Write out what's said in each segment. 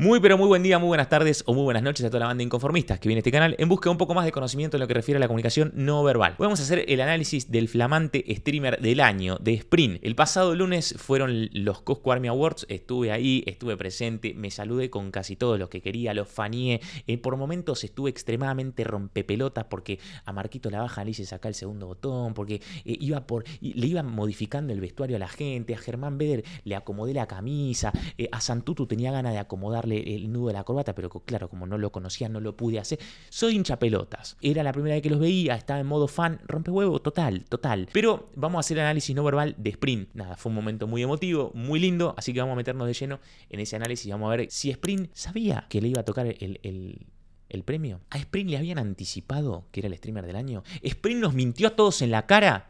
Muy pero muy buen día, muy buenas tardes o muy buenas noches a toda la banda de inconformistas que viene a este canal en busca de un poco más de conocimiento en lo que refiere a la comunicación no verbal. Hoy vamos a hacer el análisis del flamante streamer del año de Sprint. El pasado lunes fueron los Cosco Army Awards, estuve ahí, estuve presente, me saludé con casi todos los que quería, los fanié. Eh, por momentos estuve extremadamente rompepelotas porque a Marquito la baja le hice sacar el segundo botón, porque eh, iba le iba modificando el vestuario a la gente, a Germán Beder le acomodé la camisa, eh, a Santutu tenía ganas de acomodar el nudo de la corbata, pero claro, como no lo conocía, no lo pude hacer. Soy hincha pelotas. Era la primera vez que los veía, estaba en modo fan, rompe huevo, total, total. Pero vamos a hacer análisis no verbal de sprint. Nada, fue un momento muy emotivo, muy lindo, así que vamos a meternos de lleno en ese análisis y vamos a ver si sprint sabía que le iba a tocar el, premio? ¿A Sprint le habían anticipado que era el streamer del año? Sprint nos mintió a todos en la cara?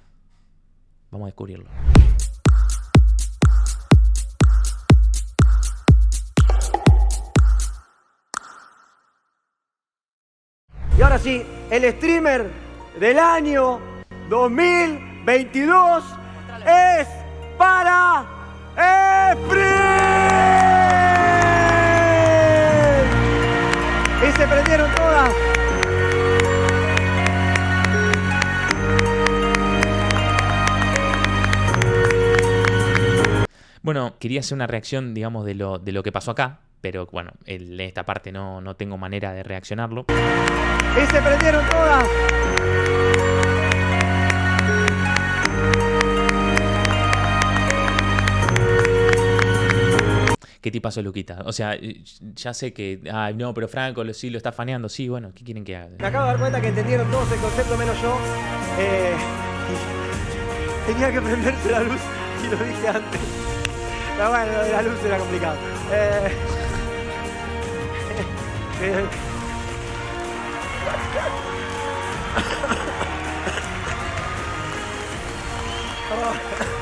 Vamos a descubrirlo. Y ahora sí, el streamer del año 2022 es para Esprit. Y se prendieron todas. Bueno, quería hacer una reacción, digamos, de lo, de lo que pasó acá, pero bueno, en esta parte no, no tengo manera de reaccionarlo. ¡Y se prendieron todas! ¿Qué te pasó, Luquita? O sea, eh, ya sé que. Ay, no, pero Franco sí lo está faneando. Sí, bueno, ¿qué quieren que haga? Me acabo de dar cuenta que entendieron todos el concepto, menos yo. Eh, tenía que prenderse la luz y lo dije antes. Pero bueno, la luz era complicado. Eh... man. oh.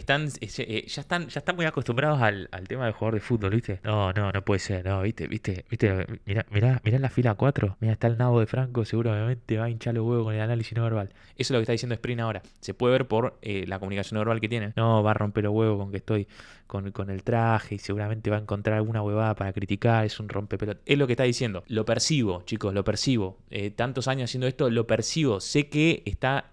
están, eh, eh, ya están, ya están muy acostumbrados al, tema del jugador de fútbol, ¿viste? No, no, no puede ser, no, viste, viste, viste, mirá, mirá, la fila 4, mirá, está el nabo de Franco, seguramente va a hinchar los huevos con el análisis no verbal. Eso es lo que está diciendo Sprint ahora. Se puede ver por eh, la comunicación no verbal que tiene. No, va a romper los huevos con que estoy con, el traje y seguramente va a encontrar alguna huevada para criticar, es un rompepelot. Es lo que está diciendo. Lo percibo, chicos, lo percibo. tantos años haciendo esto, lo percibo. Sé que está.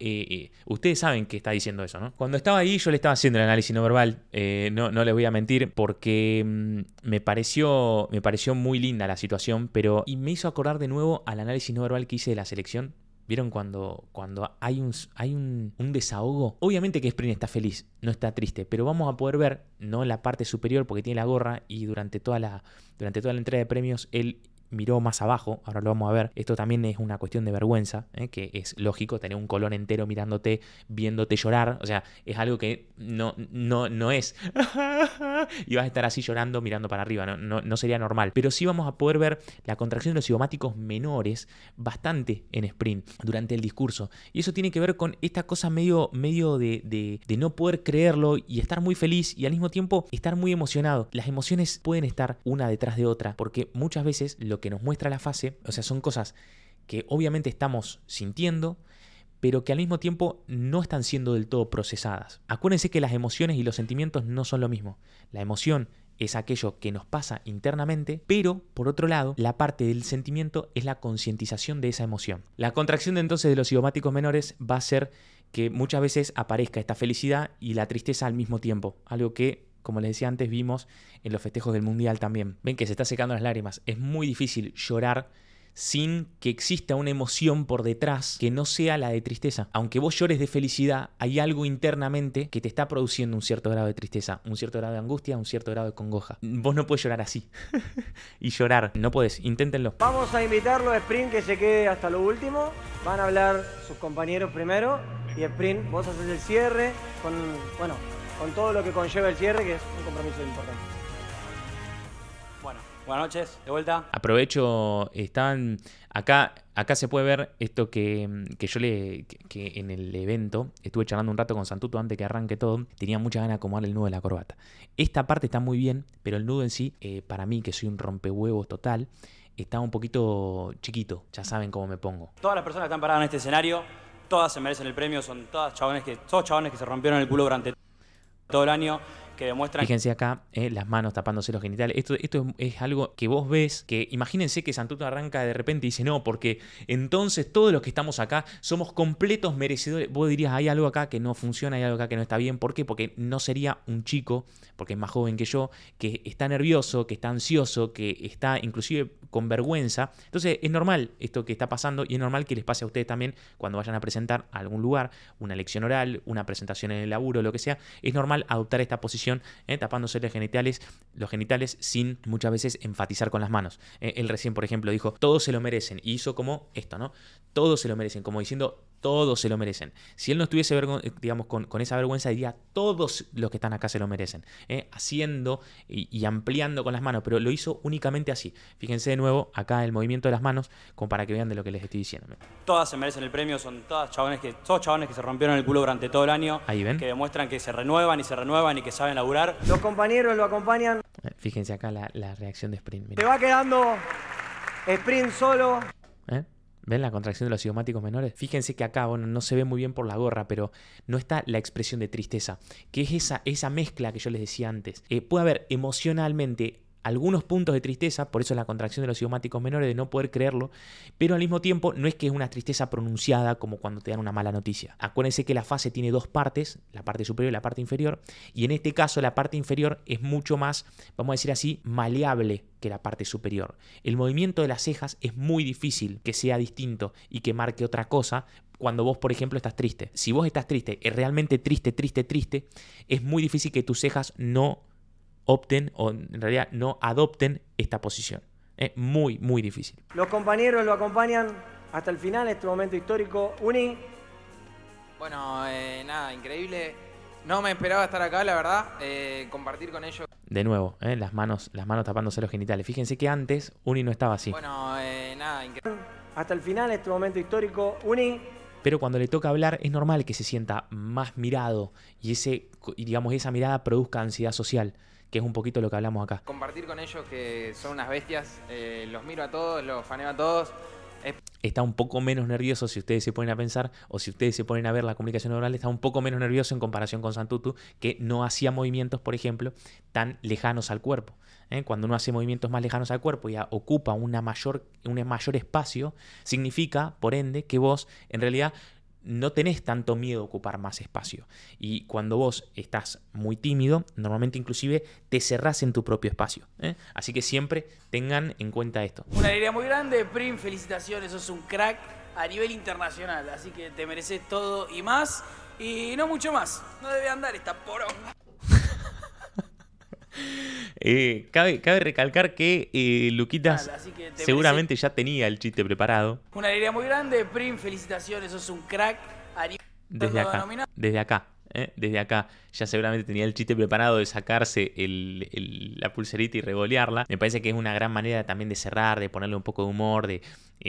ustedes saben que está diciendo eso, ¿no? Cuando estaba ahí, yo les estaba haciendo el análisis no verbal, eh, no, no les voy a mentir, porque mm, me, pareció, me pareció muy linda la situación, pero. Y me hizo acordar de nuevo al análisis no verbal que hice de la selección. ¿Vieron cuando, cuando hay, un, hay un, desahogo? Obviamente que Spring está feliz, no está triste, pero vamos a poder ver, no en la parte superior porque tiene la gorra y durante toda la, durante toda la entrega de premios él miró más abajo, ahora lo vamos a ver, esto también es una cuestión de vergüenza, ¿eh? que es lógico tener un colón entero mirándote, viéndote llorar, o sea, es algo que no, no, no es. y vas a estar así llorando, mirando para arriba, no, no, sería normal. Pero sí vamos a poder ver la contracción de los cigomáticos menores bastante en sprint durante el discurso. Y eso tiene que ver con esta cosa medio, medio de, de no poder creerlo y estar muy feliz y al mismo tiempo estar muy emocionado. Las emociones pueden estar una detrás de otra, porque muchas veces lo que nos muestra la fase, o sea, son cosas que obviamente estamos sintiendo, pero que al mismo tiempo no están siendo del todo procesadas. Acuérdense que las emociones y los sentimientos no son lo mismo. La emoción es aquello que nos pasa internamente, pero por otro lado, la parte del sentimiento es la concientización de esa emoción. La contracción de entonces de los idiomáticos menores va a ser que muchas veces aparezca esta felicidad y la tristeza al mismo tiempo, algo que como les decía antes, vimos en los festejos del Mundial también. Ven que se está secando las lágrimas. Es muy difícil llorar sin que exista una emoción por detrás que no sea la de tristeza. Aunque vos llores de felicidad, hay algo internamente que te está produciendo un cierto grado de tristeza, un cierto grado de angustia, un cierto grado de congoja. Vos no puedes llorar así. y llorar, no puedes, inténtenlo. Vamos a invitarlo a Sprint que se quede hasta lo último. Van a hablar sus compañeros primero. Y Sprint, vos haces el cierre con, bueno, con todo lo que conlleva el cierre, que es un compromiso importante. Bueno, buenas noches, de vuelta. Aprovecho, están acá, acá se puede ver esto que, yo le, que, en el evento estuve charlando un rato con Santuto antes que arranque todo, tenía mucha ganas de acomodar el nudo de la corbata. Esta parte está muy bien, pero el nudo en sí, eh, para mí que soy un rompehuevos total, está un poquito chiquito, ya saben cómo me pongo. Todas las personas que están paradas en este escenario, todas se merecen el premio, son todas chabones que, todos chabones que se rompieron el culo durante todo el año que demuestran. Fíjense acá, eh, las manos tapándose los genitales. Esto, esto es, es, algo que vos ves, que imagínense que Santuto arranca de repente y dice, no, porque entonces todos los que estamos acá somos completos merecedores. Vos dirías, hay algo acá que no funciona, hay algo acá que no está bien. ¿Por qué? Porque no sería un chico, porque es más joven que yo, que está nervioso, que está ansioso, que está inclusive con vergüenza. Entonces es normal esto que está pasando y es normal que les pase a ustedes también cuando vayan a presentar a algún lugar, una lección oral, una presentación en el laburo, lo que sea. Es normal adoptar esta posición eh, tapándose los genitales, los genitales sin muchas veces enfatizar con las manos. Eh, él recién, por ejemplo, dijo, todos se lo merecen y hizo como esto, ¿no? Todos se lo merecen, como diciendo, todos se lo merecen. Si él no estuviese, eh, digamos, con, esa vergüenza, diría, todos los que están acá se lo merecen, ¿eh? haciendo y, ampliando con las manos, pero lo hizo únicamente así. Fíjense de nuevo acá el movimiento de las manos, con para que vean de lo que les estoy diciendo. Todas se merecen el premio, son que, todos chabones que se rompieron el culo durante todo el año, Ahí ven. que demuestran que se renuevan y se renuevan y que saben laburar. Los compañeros lo acompañan. Eh, fíjense acá la, reacción de Sprint. Te va quedando Sprint solo. ¿Eh? ¿Ven la contracción de los idiomáticos menores? Fíjense que acá, bueno, no se ve muy bien por la gorra, pero no está la expresión de tristeza, que es esa, esa mezcla que yo les decía antes. Eh, puede haber emocionalmente algunos puntos de tristeza, por eso la contracción de los idiomáticos menores, de no poder creerlo, pero al mismo tiempo no es que es una tristeza pronunciada como cuando te dan una mala noticia. Acuérdense que la fase tiene dos partes, la parte superior y la parte inferior, y en este caso la parte inferior es mucho más, vamos a decir así, maleable que la parte superior. El movimiento de las cejas es muy difícil que sea distinto y que marque otra cosa cuando vos, por ejemplo, estás triste. Si vos estás triste, es realmente triste, triste, triste, es muy difícil que tus cejas no opten o en realidad no adopten esta posición. Es muy, muy difícil. Los compañeros lo acompañan hasta el final, este momento histórico. Uni. Bueno, eh, nada, increíble. No me esperaba estar acá, la verdad, eh, compartir con ellos. De nuevo, eh, las, manos, las manos tapándose los genitales. Fíjense que antes Uni no estaba así. Bueno, nada, increíble. Hasta el final, este momento histórico. Uni pero cuando le toca hablar es normal que se sienta más mirado y ese digamos esa mirada produzca ansiedad social que es un poquito lo que hablamos acá. Compartir con ellos que son unas bestias, eh, los miro a todos, los faneo a todos. Está un poco menos nervioso si ustedes se ponen a pensar o si ustedes se ponen a ver la comunicación oral, está un poco menos nervioso en comparación con Santutu, que no hacía movimientos, por ejemplo, tan lejanos al cuerpo. ¿eh? Cuando uno hace movimientos más lejanos al cuerpo y ocupa una mayor, un mayor espacio, significa, por ende, que vos en realidad no tenés tanto miedo a ocupar más espacio. Y cuando vos estás muy tímido, normalmente inclusive te cerrás en tu propio espacio. ¿eh? Así que siempre tengan en cuenta esto. Una alegría muy grande, Prim, felicitaciones, sos un crack a nivel internacional, así que te mereces todo y más, y no mucho más. No debe andar esta poronga. Eh, cabe, recalcar que eh, Luquitas seguramente ya tenía el chiste preparado. Una alegría muy grande, Prim, felicitaciones, sos un crack. Desde acá, desde eh, acá, desde acá ya seguramente tenía el chiste preparado de sacarse la pulserita y revolearla. Me parece que es una gran manera también de cerrar, de ponerle un poco de humor, de...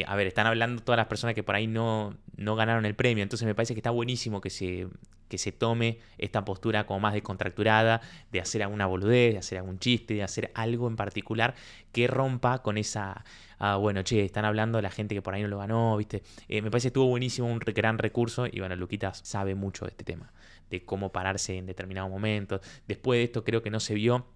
a ver, están hablando todas las personas que por ahí no ganaron el premio, entonces me parece que está buenísimo que se, que se tome esta postura como más descontracturada, de hacer alguna boludez, de hacer algún chiste, de hacer algo en particular que rompa con esa, ah, bueno, che, están hablando la gente que por ahí no lo ganó, viste. Eh, me parece que estuvo buenísimo, un gran recurso y bueno, Luquita sabe mucho de este tema, de cómo pararse en determinados momentos. Después de esto creo que no se vio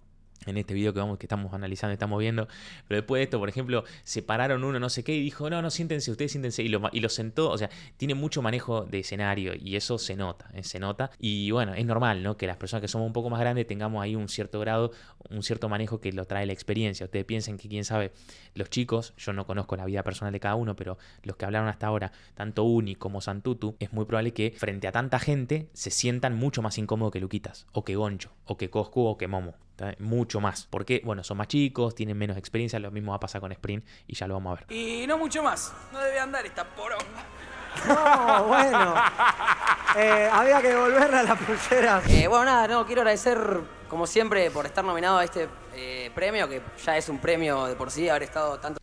en este video que, vamos, que estamos analizando, estamos viendo. Pero después de esto, por ejemplo, separaron uno no sé qué y dijo, no, no, siéntense, ustedes siéntense. Y lo, y lo sentó, o sea, tiene mucho manejo de escenario y eso se nota, eh, se nota. Y bueno, es normal, ¿no? Que las personas que somos un poco más grandes tengamos ahí un cierto grado, un cierto manejo que lo trae la experiencia. Ustedes piensen que, quién sabe, los chicos, yo no conozco la vida personal de cada uno, pero los que hablaron hasta ahora, tanto Uni como Santutu, es muy probable que frente a tanta gente se sientan mucho más incómodos que Luquitas, o que Goncho, o que Coscu, o que Momo mucho más. Porque, bueno, son más chicos, tienen menos experiencia, lo mismo va a pasar con Sprint y ya lo vamos a ver. Y no mucho más, no debe andar esta poronga. No, bueno. Eh, había que devolverla a la pulsera. Eh, bueno, nada, no, quiero agradecer, como siempre, por estar nominado a este eh, premio, que ya es un premio de por sí, haber estado tanto...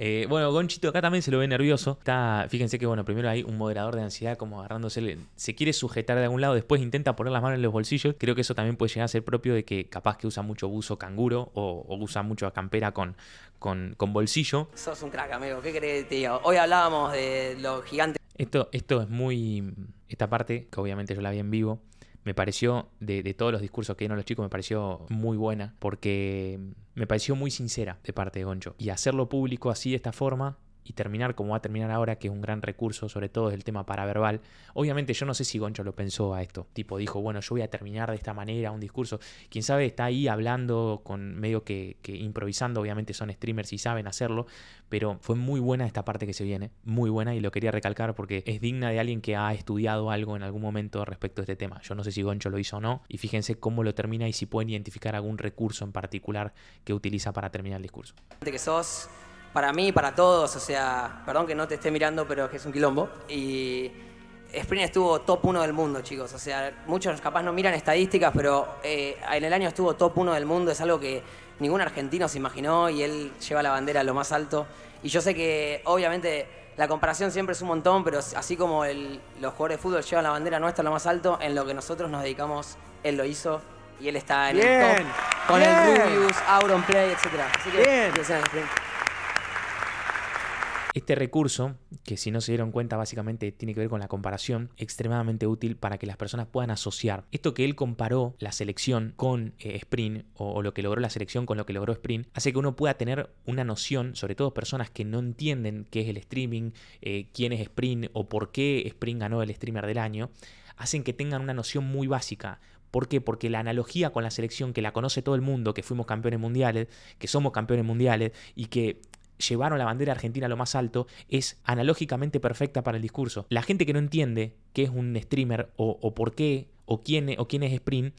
Eh, bueno, Gonchito acá también se lo ve nervioso. Está, fíjense que bueno, primero hay un moderador de ansiedad como agarrándose, se quiere sujetar de algún lado, después intenta poner las manos en los bolsillos. Creo que eso también puede llegar a ser propio de que capaz que usa mucho buzo canguro o, usa mucho a campera con, con, con bolsillo. Sos un crack, amigo. ¿Qué crees, tío? Hoy hablábamos de los gigantes. Esto, esto es muy... Esta parte, que obviamente yo la vi en vivo, me pareció, de, todos los discursos que dieron los chicos, me pareció muy buena porque mm, me pareció muy sincera de parte de Goncho. Y hacerlo público así de esta forma y terminar como va a terminar ahora, que es un gran recurso, sobre todo el tema paraverbal. Obviamente yo no sé si Goncho lo pensó a esto, tipo dijo, bueno, yo voy a terminar de esta manera un discurso, Quién sabe está ahí hablando, con medio que, improvisando, obviamente son streamers y saben hacerlo, pero fue muy buena esta parte que se viene, muy buena y lo quería recalcar porque es digna de alguien que ha estudiado algo en algún momento respecto a este tema. Yo no sé si Goncho lo hizo o no, y fíjense cómo lo termina y si pueden identificar algún recurso en particular que utiliza para terminar el discurso para mí para todos. O sea, perdón que no te esté mirando, pero es que es un quilombo. Y Sprint estuvo top 1 del mundo, chicos. O sea, muchos capaz no miran estadísticas, pero eh, en el año estuvo top 1 del mundo. Es algo que ningún argentino se imaginó y él lleva la bandera a lo más alto. Y yo sé que, obviamente, la comparación siempre es un montón, pero así como los jugadores de fútbol llevan la bandera nuestra a lo más alto, en lo que nosotros nos dedicamos, él lo hizo y él está en el top con el Rubius, Auron Play, etc. Así que, bien. Este recurso, que si no se dieron cuenta básicamente tiene que ver con la comparación, extremadamente útil para que las personas puedan asociar esto que él comparó la selección con eh, Sprint o, lo que logró la selección con lo que logró Sprint, hace que uno pueda tener una noción, sobre todo personas que no entienden qué es el streaming, eh, quién es Sprint o por qué Sprint ganó el streamer del año, hacen que tengan una noción muy básica, ¿Por qué? Porque la analogía con la selección que la conoce todo el mundo, que fuimos campeones mundiales, que somos campeones mundiales y que llevaron la bandera argentina a lo más alto es analógicamente perfecta para el discurso. La gente que no entiende qué es un streamer o, por qué o quién, o quién es Sprint,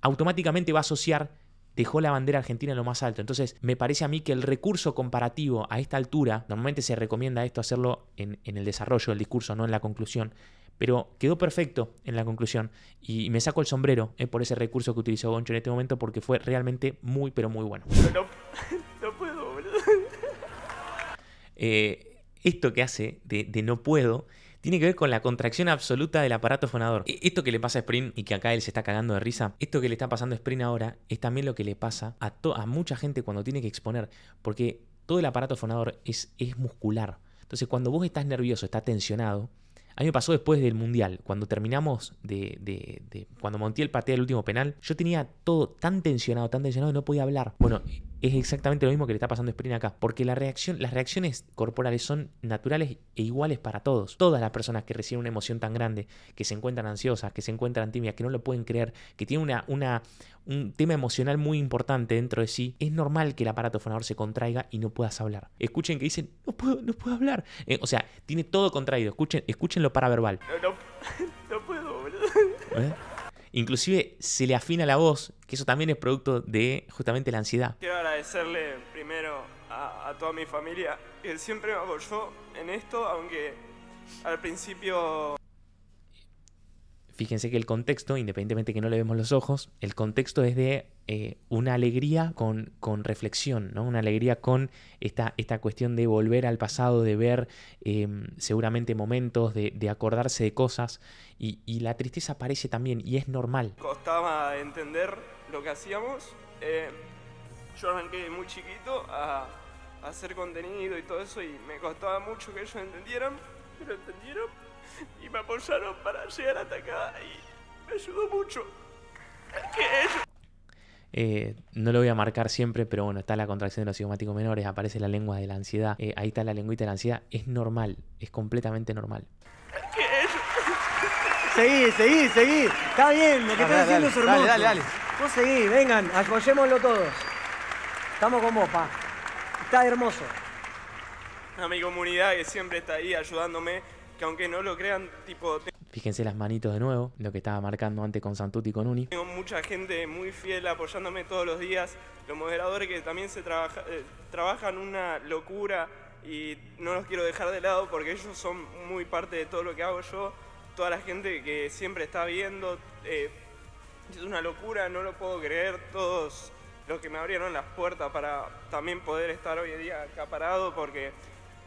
automáticamente va a asociar dejó la bandera argentina lo más alto. Entonces, me parece a mí que el recurso comparativo a esta altura, normalmente se recomienda esto hacerlo en, el desarrollo del discurso, no en la conclusión, pero quedó perfecto en la conclusión y me saco el sombrero eh, por ese recurso que utilizó Goncho en este momento porque fue realmente muy, pero muy bueno. Eh, esto que hace de, no puedo tiene que ver con la contracción absoluta del aparato fonador. E, esto que le pasa a Sprint y que acá él se está cagando de risa, esto que le está pasando a Sprint ahora es también lo que le pasa a, mucha gente cuando tiene que exponer, porque todo el aparato fonador es, muscular. Entonces cuando vos estás nervioso, estás tensionado, a mí me pasó después del Mundial, cuando terminamos de, cuando monté el Montiel del último penal, yo tenía todo tan tensionado, tan tensionado que no podía hablar. Bueno, es exactamente lo mismo que le está pasando a Spring acá, porque las reacciones corporales son naturales e iguales para todos. Todas las personas que reciben una emoción tan grande, que se encuentran ansiosas, que se encuentran tímidas, que no lo pueden creer, que tienen un tema emocional muy importante dentro de sí, es normal que el aparato fonador se contraiga y no puedas hablar. Escuchen que dicen, no puedo, no puedo hablar. Eh, o sea, tiene todo contraído. Escuchen, escúchenlo paraverbal. No, no, puedo, hablar. ¿Eh? Inclusive se le afina la voz, que eso también es producto de justamente la ansiedad. Quiero agradecerle primero a, toda mi familia, que siempre me apoyó en esto, aunque al principio Fíjense que el contexto, independientemente que no le vemos los ojos, el contexto es de eh, una alegría con, con reflexión, ¿no? una alegría con esta, esta, cuestión de volver al pasado, de ver em, seguramente momentos, de, acordarse de cosas, y, la tristeza aparece también, y es normal. Costaba entender lo que hacíamos. Eh, yo arranqué muy chiquito a, a hacer contenido y todo eso, y me costaba mucho que ellos entendieran, pero entendieron y me apoyaron para hasta acá y me ayudó mucho. ¿Qué es? Eh, no lo voy a marcar siempre, pero bueno, está la contracción de los cigomáticos menores, aparece la lengua de la ansiedad, eh, ahí está la lengüita de la ansiedad, es normal, es completamente normal. ¿Qué es? Seguí, seguí, seguí, está bien, lo que estás haciendo es hermoso. Dale, dale, dale. Vos seguí, vengan, apoyémoslo todos. Estamos con vos, pa. Está hermoso. A mi comunidad que siempre está ahí ayudándome que aunque no lo crean, tipo... Fíjense las manitos de nuevo, lo que estaba marcando antes con Santuti y con Uni. Tengo mucha gente muy fiel apoyándome todos los días, los moderadores que también se trabaja, eh, trabajan una locura y no los quiero dejar de lado porque ellos son muy parte de todo lo que hago yo, toda la gente que siempre está viendo, eh, es una locura, no lo puedo creer, todos los que me abrieron las puertas para también poder estar hoy en día acá parado porque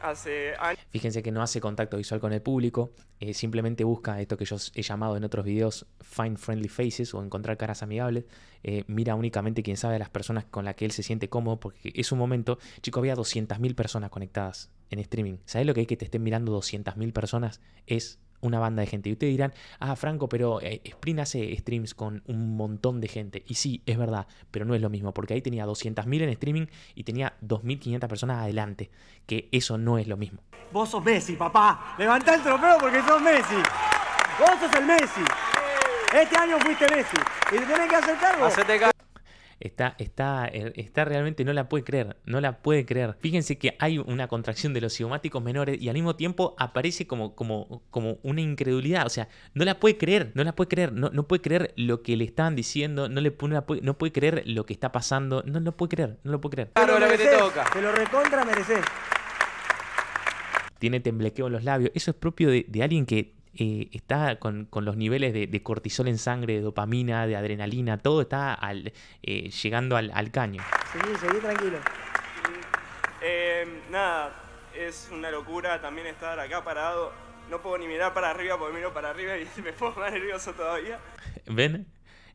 hace Fíjense que no hace contacto visual con el público, eh, simplemente busca esto que yo he llamado en otros videos Find Friendly Faces o encontrar caras amigables. Eh, mira únicamente quien sabe a las personas con las que él se siente cómodo, porque es un momento, chico, había 200.000 personas conectadas en streaming. ¿Sabes lo que hay que te estén mirando 200.000 personas? Es una banda de gente. Y ustedes dirán, ah, Franco, pero eh, Sprint hace streams con un montón de gente. Y sí, es verdad, pero no es lo mismo, porque ahí tenía 200.000 en streaming y tenía 2.500 personas adelante, que eso no es lo mismo. Vos sos Messi, papá. Levantá el trofeo porque sos Messi. Vos sos el Messi. Este año fuiste Messi. Y te tenés que aceptarlo está, está, eh, está realmente, no la puede creer, no la puede creer. Fíjense que hay una contracción de los cigomáticos menores y al mismo tiempo aparece como, como, como una incredulidad, o sea, no la puede creer, no la puede creer, no, no puede creer lo que le estaban diciendo, no, le, puede, creer lo que está pasando, no lo puede creer, no lo puede creer. Claro, lo que te toca. lo recontra mereces tiene temblequeo en los labios. Eso es propio de, de, alguien que eh, está con, los niveles de, cortisol en sangre, de dopamina, de adrenalina, todo está al, eh, llegando al, caño. Seguí, seguí tranquilo. Eh, nada, es una locura también estar acá parado. No puedo ni mirar para arriba porque miro para arriba y me pongo más nervioso todavía. ¿Ven?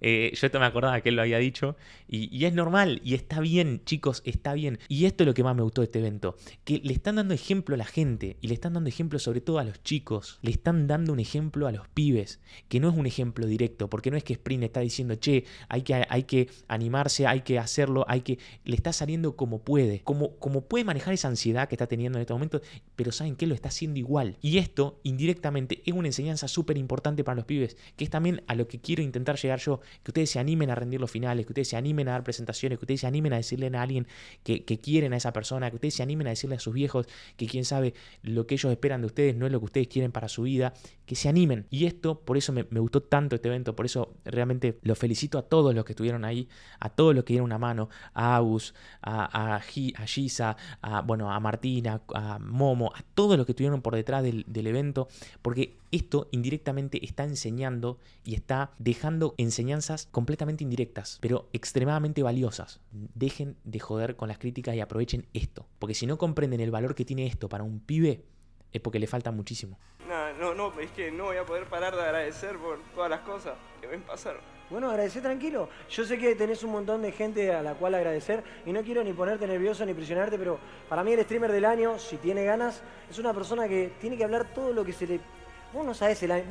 Eh, yo esto me acordaba que él lo había dicho. Y, es normal, y está bien, chicos, está bien. Y esto es lo que más me gustó de este evento. Que le están dando ejemplo a la gente, y le están dando ejemplo sobre todo a los chicos. Le están dando un ejemplo a los pibes, que no es un ejemplo directo, porque no es que Sprint está diciendo, che, hay que, hay que animarse, hay que hacerlo, hay que... Le está saliendo como puede, como, como puede manejar esa ansiedad que está teniendo en este momento, pero ¿saben que Lo está haciendo igual. Y esto, indirectamente, es una enseñanza súper importante para los pibes, que es también a lo que quiero intentar llegar yo que ustedes se animen a rendir los finales, que ustedes se animen a dar presentaciones, que ustedes se animen a decirle a alguien que, quieren a esa persona, que ustedes se animen a decirle a sus viejos que quién sabe lo que ellos esperan de ustedes no es lo que ustedes quieren para su vida, que se animen. Y esto, por eso me, gustó tanto este evento, por eso realmente los felicito a todos los que estuvieron ahí, a todos los que dieron una mano, a Agus, a, a, a a, bueno, a Martina, a Momo, a todos los que estuvieron por detrás del evento, porque esto indirectamente está enseñando y está dejando enseñar completamente indirectas, pero extremadamente valiosas. Dejen de joder con las críticas y aprovechen esto, porque si no comprenden el valor que tiene esto para un pibe, es porque le falta muchísimo. No, no, no, es que no voy a poder parar de agradecer por todas las cosas que me pasar Bueno, agradecer tranquilo. Yo sé que tenés un montón de gente a la cual agradecer y no quiero ni ponerte nervioso ni presionarte, pero para mí el streamer del año, si tiene ganas, es una persona que tiene que hablar todo lo que se le... Vos no sabés el año,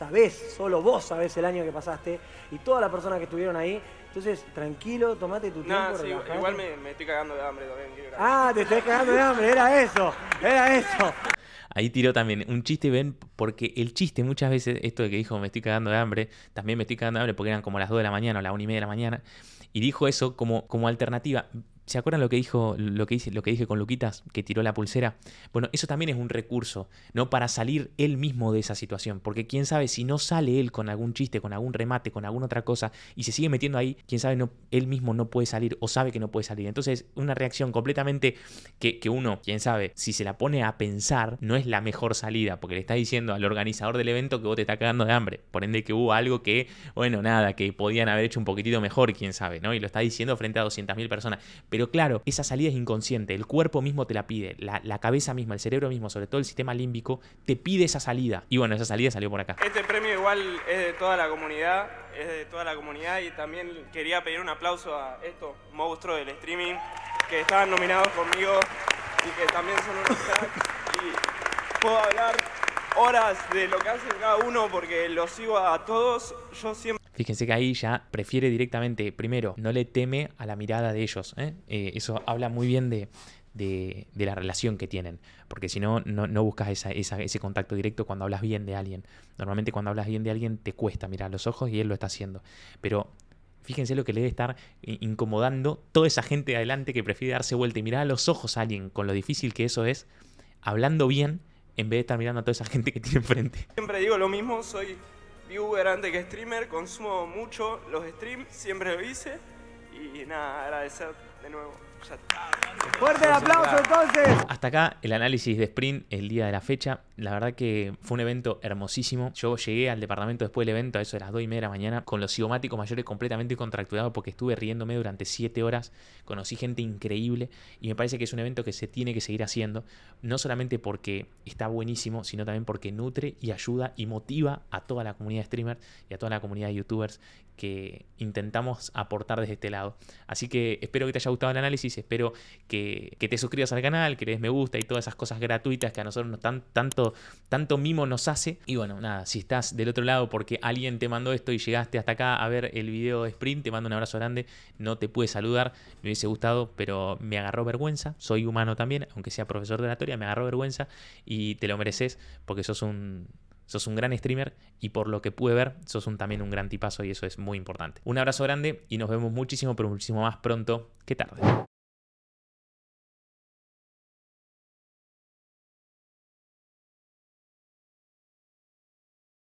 sabés, solo vos sabés el año que pasaste y todas las personas que estuvieron ahí. Entonces, tranquilo, tomate tu tiempo. igual me, estoy cagando de hambre también. Ah, te estás cagando de hambre, era eso, era eso. Ahí tiró también un chiste, ven, porque el chiste muchas veces, esto de que dijo me estoy cagando de hambre, también me estoy cagando de hambre porque eran como las 2 de la mañana o las 1 y media de la mañana, y dijo eso como, como alternativa. ¿Se acuerdan lo que dijo, lo que lo que dije con Luquitas, que tiró la pulsera? Bueno, eso también es un recurso, ¿no? Para salir él mismo de esa situación. Porque quién sabe, si no sale él con algún chiste, con algún remate, con alguna otra cosa, y se sigue metiendo ahí, quién sabe, él mismo no puede salir o sabe que no puede salir. Entonces, una reacción completamente que, uno, quién sabe, si se la pone a pensar, no es la mejor salida, porque le está diciendo al organizador del evento que vos te estás cagando de hambre. Por ende, que hubo algo que, bueno, nada, que podían haber hecho un poquitito mejor, quién sabe, ¿no? Y lo está diciendo frente a 200.000 personas. Pero claro, esa salida es inconsciente, el cuerpo mismo te la pide, la, cabeza misma, el cerebro mismo, sobre todo el sistema límbico, te pide esa salida. Y bueno, esa salida salió por acá. Este premio igual es de toda la comunidad, es de toda la comunidad y también quería pedir un aplauso a estos monstruos del streaming que estaban nominados conmigo y que también son unos y puedo hablar horas de lo que hacen cada uno porque los sigo a todos. Yo siempre Fíjense que ahí ya prefiere directamente, primero, no le teme a la mirada de ellos. ¿eh? Eh, eso habla muy bien de, la relación que tienen, porque si no, no buscas ese contacto directo cuando hablas bien de alguien. Normalmente cuando hablas bien de alguien te cuesta mirar los ojos y él lo está haciendo. Pero fíjense lo que le debe estar incomodando toda esa gente de adelante que prefiere darse vuelta y mirar a los ojos a alguien, con lo difícil que eso es, hablando bien en vez de estar mirando a toda esa gente que tiene enfrente. Siempre digo lo mismo, soy viewer antes que streamer, consumo mucho los streams, siempre lo hice. Y nada, agradecer de nuevo. Fuerte el aplauso entonces. Hasta acá el análisis de sprint el día de la fecha. La verdad que fue un evento hermosísimo. Yo llegué al departamento después del evento a eso de las 2 y media de la mañana con los cigomáticos mayores completamente contracturados porque estuve riéndome durante 7 horas. Conocí gente increíble y me parece que es un evento que se tiene que seguir haciendo. No solamente porque está buenísimo, sino también porque nutre y ayuda y motiva a toda la comunidad de streamers y a toda la comunidad de youtubers que intentamos aportar desde este lado. Así que espero que te haya gustado el análisis, espero que, te suscribas al canal, que le des me gusta y todas esas cosas gratuitas que a nosotros nos tan, tanto, tanto mimo nos hace. Y bueno, nada, si estás del otro lado porque alguien te mandó esto y llegaste hasta acá a ver el video de Sprint, te mando un abrazo grande, no te pude saludar, me hubiese gustado, pero me agarró vergüenza, soy humano también, aunque sea profesor de oratoria, me agarró vergüenza y te lo mereces porque sos un sos un gran streamer y por lo que pude ver, sos un, también un gran tipazo y eso es muy importante. Un abrazo grande y nos vemos muchísimo, pero muchísimo más pronto que tarde.